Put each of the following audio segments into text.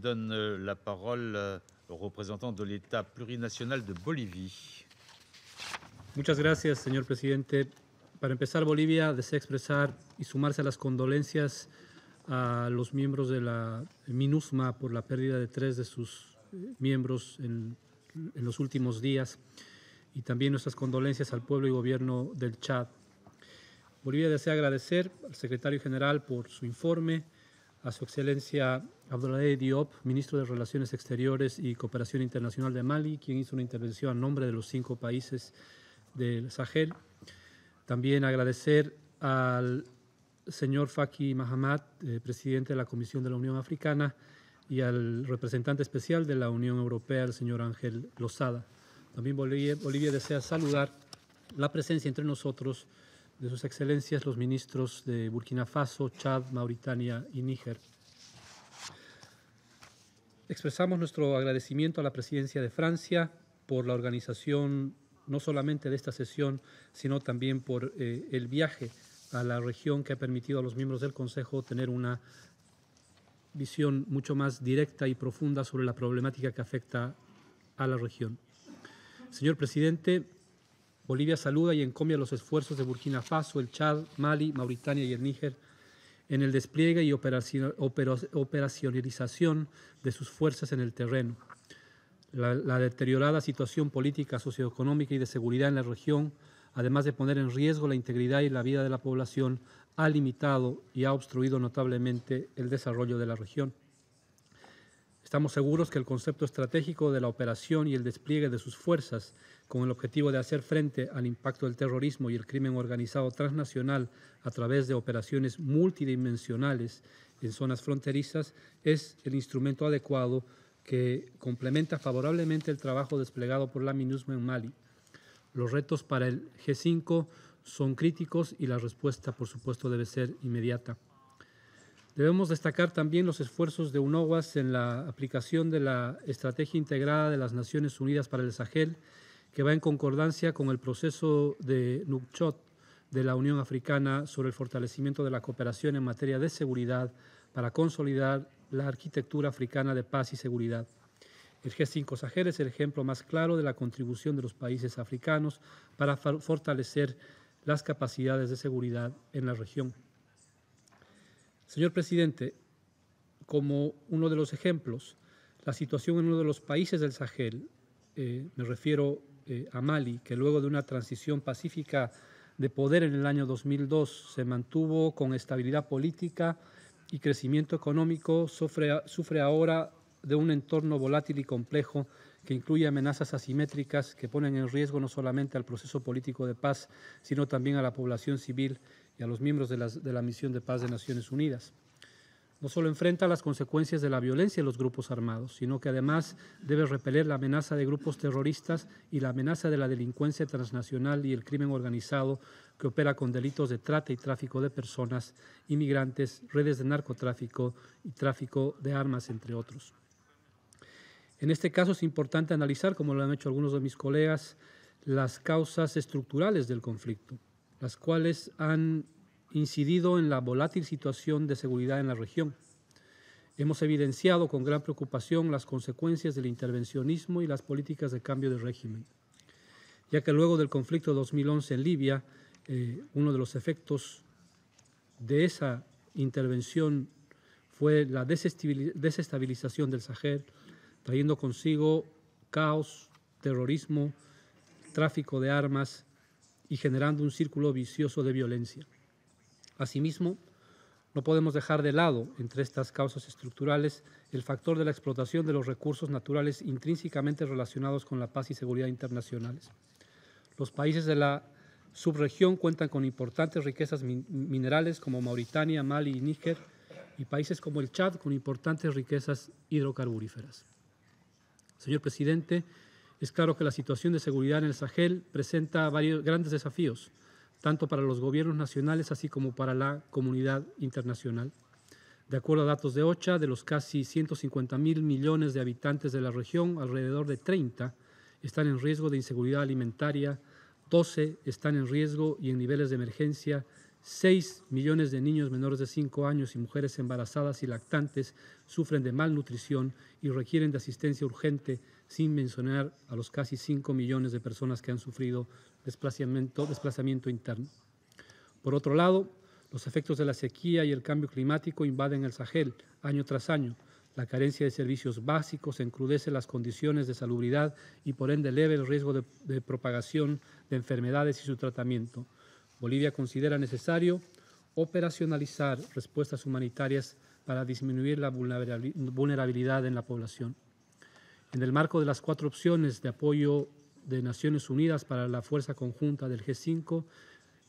donne euh, la palabra euh, al representante de Estado Plurinacional de Bolivia. Muchas gracias, señor presidente. Para empezar, Bolivia desea expresar y sumarse a las condolencias a los miembros de la MINUSMA por la pérdida de tres de sus eh, miembros en, en los últimos días y también nuestras condolencias al pueblo y gobierno del Chad. Bolivia desea agradecer al secretario general por su informe a su excelencia Abdoulaye Diop, ministro de Relaciones Exteriores y Cooperación Internacional de Mali, quien hizo una intervención a nombre de los cinco países del Sahel. También agradecer al señor Faki Mahamat, eh, presidente de la Comisión de la Unión Africana, y al representante especial de la Unión Europea, el señor Ángel Lozada. También Bolivia desea saludar la presencia entre nosotros de sus excelencias los ministros de Burkina Faso, Chad, Mauritania y Níger. Expresamos nuestro agradecimiento a la presidencia de Francia por la organización no solamente de esta sesión, sino también por eh, el viaje a la región que ha permitido a los miembros del Consejo tener una visión mucho más directa y profunda sobre la problemática que afecta a la región. Señor presidente, Bolivia saluda y encomia los esfuerzos de Burkina Faso, el Chad, Mali, Mauritania y el Níger en el despliegue y operacionalización de sus fuerzas en el terreno. La, deteriorada situación política, socioeconómica y de seguridad en la región, además de poner en riesgo la integridad y la vida de la población, ha limitado y ha obstruido notablemente el desarrollo de la región. Estamos seguros que el concepto estratégico de la operación y el despliegue de sus fuerzas con el objetivo de hacer frente al impacto del terrorismo y el crimen organizado transnacional a través de operaciones multidimensionales en zonas fronterizas, es el instrumento adecuado que complementa favorablemente el trabajo desplegado por la MINUSMA en Mali. Los retos para el G5 son críticos y la respuesta, por supuesto, debe ser inmediata. Debemos destacar también los esfuerzos de UNOWAS en la aplicación de la Estrategia Integrada de las Naciones Unidas para el Sahel que va en concordancia con el proceso de Nukchot de la Unión Africana sobre el fortalecimiento de la cooperación en materia de seguridad para consolidar la arquitectura africana de paz y seguridad. El G5 Sahel es el ejemplo más claro de la contribución de los países africanos para fortalecer las capacidades de seguridad en la región. Señor presidente, como uno de los ejemplos, la situación en uno de los países del Sahel, eh, me refiero eh, a Mali, que luego de una transición pacífica de poder en el año 2002 se mantuvo con estabilidad política y crecimiento económico, sufre, ahora de un entorno volátil y complejo que incluye amenazas asimétricas que ponen en riesgo no solamente al proceso político de paz, sino también a la población civil y a los miembros de, de la misión de paz de Naciones Unidas no solo enfrenta las consecuencias de la violencia de los grupos armados, sino que además debe repeler la amenaza de grupos terroristas y la amenaza de la delincuencia transnacional y el crimen organizado que opera con delitos de trata y tráfico de personas, inmigrantes, redes de narcotráfico y tráfico de armas, entre otros. En este caso es importante analizar, como lo han hecho algunos de mis colegas, las causas estructurales del conflicto, las cuales han incidido en la volátil situación de seguridad en la región. Hemos evidenciado con gran preocupación las consecuencias del intervencionismo y las políticas de cambio de régimen, ya que luego del conflicto 2011 en Libia, eh, uno de los efectos de esa intervención fue la desestabilización del Sahel, trayendo consigo caos, terrorismo, tráfico de armas y generando un círculo vicioso de violencia. Asimismo, no podemos dejar de lado entre estas causas estructurales el factor de la explotación de los recursos naturales intrínsecamente relacionados con la paz y seguridad internacionales. Los países de la subregión cuentan con importantes riquezas minerales como Mauritania, Mali y Níger, y países como el Chad con importantes riquezas hidrocarburíferas. Señor presidente, es claro que la situación de seguridad en el Sahel presenta varios grandes desafíos tanto para los gobiernos nacionales así como para la comunidad internacional. De acuerdo a datos de OCHA, de los casi 150 mil millones de habitantes de la región, alrededor de 30 están en riesgo de inseguridad alimentaria, 12 están en riesgo y en niveles de emergencia, 6 millones de niños menores de 5 años y mujeres embarazadas y lactantes sufren de malnutrición y requieren de asistencia urgente sin mencionar a los casi 5 millones de personas que han sufrido desplazamiento, interno. Por otro lado, los efectos de la sequía y el cambio climático invaden el Sahel año tras año. La carencia de servicios básicos encrudece las condiciones de salubridad y por ende eleva el riesgo de propagación de enfermedades y su tratamiento. Bolivia considera necesario operacionalizar respuestas humanitarias para disminuir la vulnerabilidad en la población en el marco de las cuatro opciones de apoyo de Naciones Unidas para la fuerza conjunta del G5,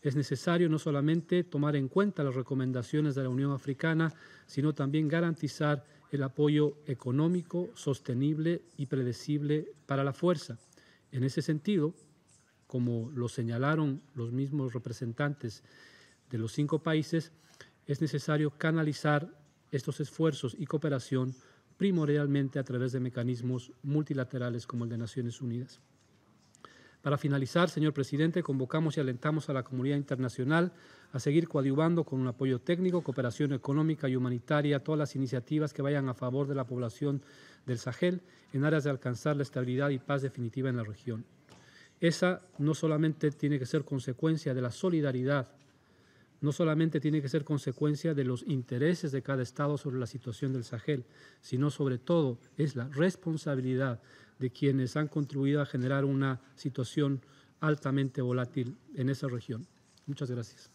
es necesario no solamente tomar en cuenta las recomendaciones de la Unión Africana, sino también garantizar el apoyo económico, sostenible y predecible para la fuerza. En ese sentido, como lo señalaron los mismos representantes de los cinco países, es necesario canalizar estos esfuerzos y cooperación primordialmente a través de mecanismos multilaterales como el de Naciones Unidas. Para finalizar, señor presidente, convocamos y alentamos a la comunidad internacional a seguir coadyuvando con un apoyo técnico, cooperación económica y humanitaria todas las iniciativas que vayan a favor de la población del Sahel en áreas de alcanzar la estabilidad y paz definitiva en la región. Esa no solamente tiene que ser consecuencia de la solidaridad no solamente tiene que ser consecuencia de los intereses de cada Estado sobre la situación del Sahel, sino sobre todo es la responsabilidad de quienes han contribuido a generar una situación altamente volátil en esa región. Muchas gracias.